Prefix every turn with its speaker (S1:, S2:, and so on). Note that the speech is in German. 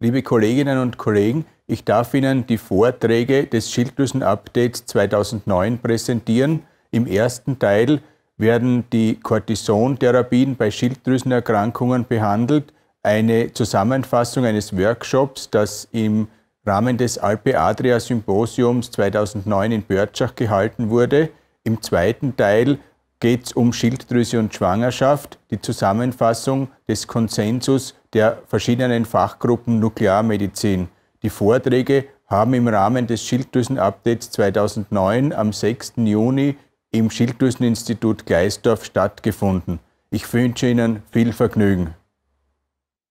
S1: Liebe Kolleginnen und Kollegen, ich darf Ihnen die Vorträge des Schilddrüsen-Updates 2009 präsentieren. Im ersten Teil werden die Cortisontherapien bei Schilddrüsenerkrankungen behandelt. Eine Zusammenfassung eines Workshops, das im Rahmen des Alpe Adria Symposiums 2009 in Börtschach gehalten wurde. Im zweiten Teil geht es um Schilddrüse und Schwangerschaft, die Zusammenfassung des Konsensus der verschiedenen Fachgruppen Nuklearmedizin. Die Vorträge haben im Rahmen des Schilddrüsen-Updates 2009 am 6. Juni im Schilddrüseninstitut Gleisdorf stattgefunden. Ich wünsche Ihnen viel Vergnügen.